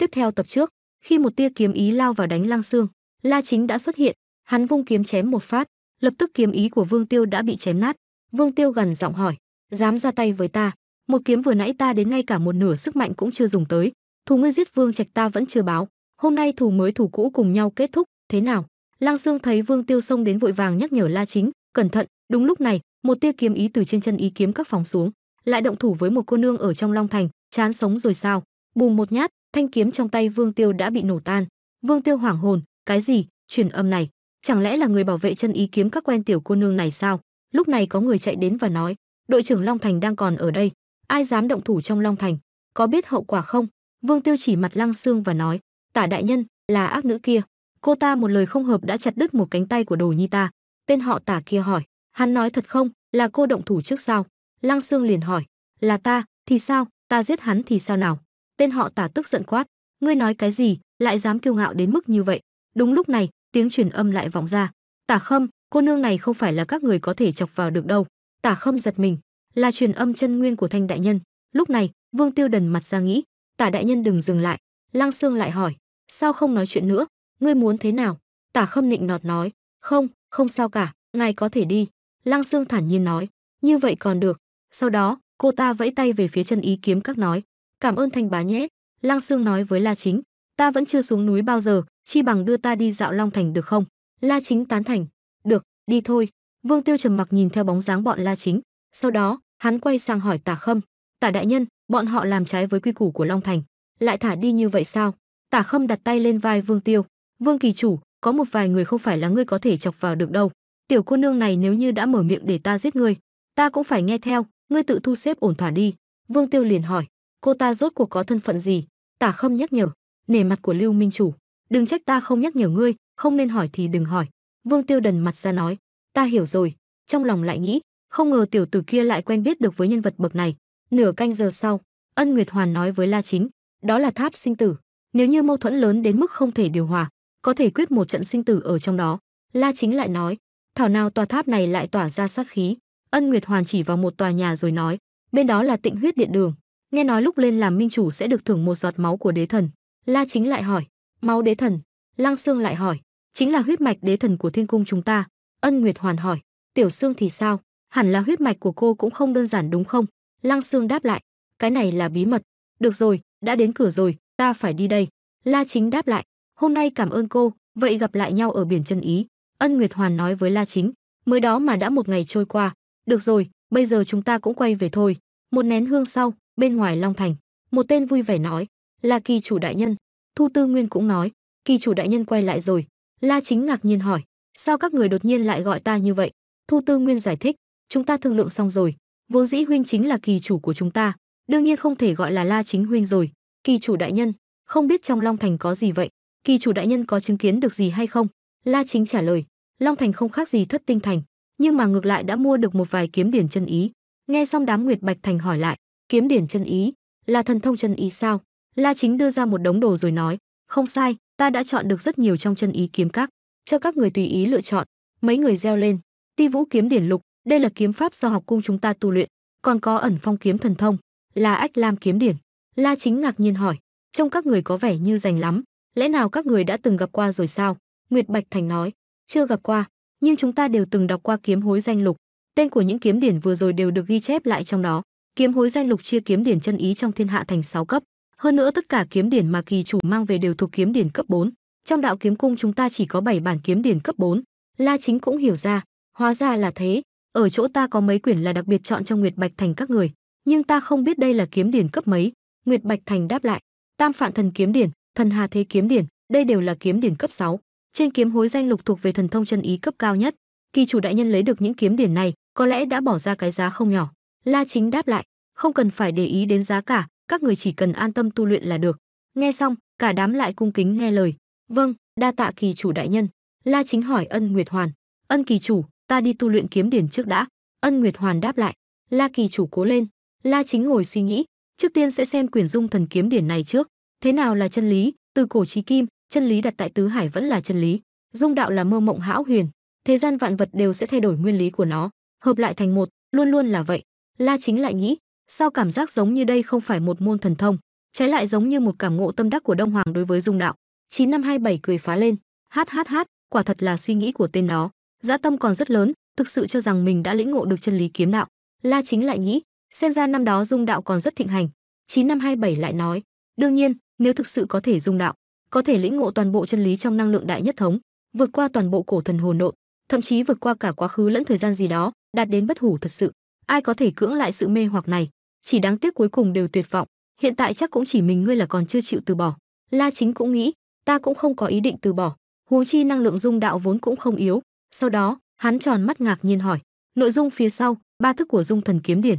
Tiếp theo tập trước, khi một tia kiếm ý lao vào đánh Lăng Xương, La Chính đã xuất hiện, hắn vung kiếm chém một phát, lập tức kiếm ý của Vương Tiêu đã bị chém nát. Vương Tiêu gần giọng hỏi, dám ra tay với ta, một kiếm vừa nãy ta đến ngay cả một nửa sức mạnh cũng chưa dùng tới, thù ngươi giết Vương Trạch ta vẫn chưa báo, hôm nay thù mới thù cũ cùng nhau kết thúc, thế nào? Lăng Xương thấy Vương Tiêu xông đến vội vàng nhắc nhở La Chính, cẩn thận, đúng lúc này, một tia kiếm ý từ trên chân ý kiếm các phóng xuống, lại động thủ với một cô nương ở trong Long Thành, chán sống rồi sao? Bùm một nhát, thanh kiếm trong tay Vương Tiêu đã bị nổ tan. Vương Tiêu hoảng hồn, cái gì? Truyền âm này, chẳng lẽ là người bảo vệ chân ý kiếm các quen tiểu cô nương này sao? Lúc này có người chạy đến và nói, đội trưởng Long Thành đang còn ở đây, ai dám động thủ trong Long Thành, có biết hậu quả không? Vương Tiêu chỉ mặt Lăng Xương và nói, tả đại nhân, là ác nữ kia. Cô ta một lời không hợp đã chặt đứt một cánh tay của đồ nhi ta. Tên họ tả kia hỏi, hắn nói thật không, là cô động thủ trước sao? Lăng Xương liền hỏi, là ta, thì sao, ta giết hắn thì sao nào? tên họ tả tức giận quát ngươi nói cái gì lại dám kiêu ngạo đến mức như vậy đúng lúc này tiếng truyền âm lại vọng ra tả khâm cô nương này không phải là các người có thể chọc vào được đâu tả khâm giật mình là truyền âm chân nguyên của thanh đại nhân lúc này vương tiêu đần mặt ra nghĩ tả đại nhân đừng dừng lại lang sương lại hỏi sao không nói chuyện nữa ngươi muốn thế nào tả khâm nịnh nọt nói không không sao cả ngài có thể đi lang sương thản nhiên nói như vậy còn được sau đó cô ta vẫy tay về phía chân ý kiếm các nói cảm ơn thanh bá nhé lang sương nói với la chính ta vẫn chưa xuống núi bao giờ chi bằng đưa ta đi dạo long thành được không la chính tán thành được đi thôi vương tiêu trầm mặc nhìn theo bóng dáng bọn la chính sau đó hắn quay sang hỏi tả khâm tả đại nhân bọn họ làm trái với quy củ của long thành lại thả đi như vậy sao tả khâm đặt tay lên vai vương tiêu vương kỳ chủ có một vài người không phải là ngươi có thể chọc vào được đâu tiểu cô nương này nếu như đã mở miệng để ta giết ngươi ta cũng phải nghe theo ngươi tự thu xếp ổn thỏa đi vương tiêu liền hỏi cô ta rốt cuộc có thân phận gì tả khâm nhắc nhở nể mặt của lưu minh chủ đừng trách ta không nhắc nhở ngươi không nên hỏi thì đừng hỏi vương tiêu đần mặt ra nói ta hiểu rồi trong lòng lại nghĩ không ngờ tiểu tử kia lại quen biết được với nhân vật bậc này nửa canh giờ sau ân nguyệt hoàn nói với la chính đó là tháp sinh tử nếu như mâu thuẫn lớn đến mức không thể điều hòa có thể quyết một trận sinh tử ở trong đó la chính lại nói thảo nào tòa tháp này lại tỏa ra sát khí ân nguyệt hoàn chỉ vào một tòa nhà rồi nói bên đó là tịnh huyết điện đường nghe nói lúc lên làm minh chủ sẽ được thưởng một giọt máu của đế thần la chính lại hỏi máu đế thần lăng Sương lại hỏi chính là huyết mạch đế thần của thiên cung chúng ta ân nguyệt hoàn hỏi tiểu xương thì sao hẳn là huyết mạch của cô cũng không đơn giản đúng không lăng Sương đáp lại cái này là bí mật được rồi đã đến cửa rồi ta phải đi đây la chính đáp lại hôm nay cảm ơn cô vậy gặp lại nhau ở biển chân ý ân nguyệt hoàn nói với la chính mới đó mà đã một ngày trôi qua được rồi bây giờ chúng ta cũng quay về thôi một nén hương sau bên ngoài Long Thành. Một tên vui vẻ nói, là kỳ chủ đại nhân. Thu Tư Nguyên cũng nói, kỳ chủ đại nhân quay lại rồi. La Chính ngạc nhiên hỏi, sao các người đột nhiên lại gọi ta như vậy? Thu Tư Nguyên giải thích, chúng ta thương lượng xong rồi. Vốn dĩ huynh chính là kỳ chủ của chúng ta, đương nhiên không thể gọi là La Chính huynh rồi. Kỳ chủ đại nhân, không biết trong Long Thành có gì vậy? Kỳ chủ đại nhân có chứng kiến được gì hay không? La Chính trả lời, Long Thành không khác gì thất tinh thành, nhưng mà ngược lại đã mua được một vài kiếm điển chân ý. Nghe xong đám Nguyệt Bạch Thành hỏi lại, kiếm điển chân ý là thần thông chân ý sao la chính đưa ra một đống đồ rồi nói không sai ta đã chọn được rất nhiều trong chân ý kiếm các cho các người tùy ý lựa chọn mấy người reo lên ti vũ kiếm điển lục đây là kiếm pháp do học cung chúng ta tu luyện còn có ẩn phong kiếm thần thông là ách lam kiếm điển la chính ngạc nhiên hỏi trông các người có vẻ như rành lắm lẽ nào các người đã từng gặp qua rồi sao nguyệt bạch thành nói chưa gặp qua nhưng chúng ta đều từng đọc qua kiếm hối danh lục tên của những kiếm điển vừa rồi đều được ghi chép lại trong đó kiếm hối danh lục chia kiếm điển chân ý trong thiên hạ thành 6 cấp hơn nữa tất cả kiếm điển mà kỳ chủ mang về đều thuộc kiếm điển cấp 4. Trong đạo kiếm cung chúng ta chỉ có 7 bản kiếm điển cấp 4. La Chính cũng hiểu ra, hóa ra là thế, ở chỗ ta có mấy quyển là đặc biệt chọn cho Nguyệt Bạch Thành các người, nhưng ta không biết đây là kiếm điển cấp mấy. Nguyệt Bạch Thành đáp lại, Tam Phạn Thần kiếm điển, Thần Hà Thế kiếm điển, đây đều là kiếm điển cấp 6. Trên kiếm hối danh lục thuộc về thần thông chân ý cấp cao nhất. Kỳ chủ đại nhân lấy được những kiếm điển này, có lẽ đã bỏ ra cái giá không nhỏ. La Chính đáp lại, không cần phải để ý đến giá cả, các người chỉ cần an tâm tu luyện là được. Nghe xong, cả đám lại cung kính nghe lời. Vâng, đa tạ kỳ chủ đại nhân. La Chính hỏi Ân Nguyệt Hoàn, "Ân kỳ chủ, ta đi tu luyện kiếm điển trước đã." Ân Nguyệt Hoàn đáp lại, "La kỳ chủ cố lên." La Chính ngồi suy nghĩ, trước tiên sẽ xem quyển dung thần kiếm điển này trước, thế nào là chân lý, từ cổ chí kim, chân lý đặt tại tứ hải vẫn là chân lý, dung đạo là mơ mộng hão huyền, thế gian vạn vật đều sẽ thay đổi nguyên lý của nó, hợp lại thành một, luôn luôn là vậy. La Chính lại nghĩ, sao cảm giác giống như đây không phải một môn thần thông, trái lại giống như một cảm ngộ tâm đắc của Đông Hoàng đối với Dung Đạo. Chín năm hai bảy cười phá lên, hát hát hát, quả thật là suy nghĩ của tên đó, dã dạ tâm còn rất lớn, thực sự cho rằng mình đã lĩnh ngộ được chân lý kiếm đạo. La Chính lại nghĩ, xem ra năm đó Dung Đạo còn rất thịnh hành. Chín năm hai bảy lại nói, đương nhiên, nếu thực sự có thể Dung Đạo, có thể lĩnh ngộ toàn bộ chân lý trong năng lượng đại nhất thống, vượt qua toàn bộ cổ thần hồn nộn, thậm chí vượt qua cả quá khứ lẫn thời gian gì đó, đạt đến bất hủ thật sự. Ai có thể cưỡng lại sự mê hoặc này? chỉ đáng tiếc cuối cùng đều tuyệt vọng hiện tại chắc cũng chỉ mình ngươi là còn chưa chịu từ bỏ la chính cũng nghĩ ta cũng không có ý định từ bỏ huống chi năng lượng dung đạo vốn cũng không yếu sau đó hắn tròn mắt ngạc nhiên hỏi nội dung phía sau ba thức của dung thần kiếm điển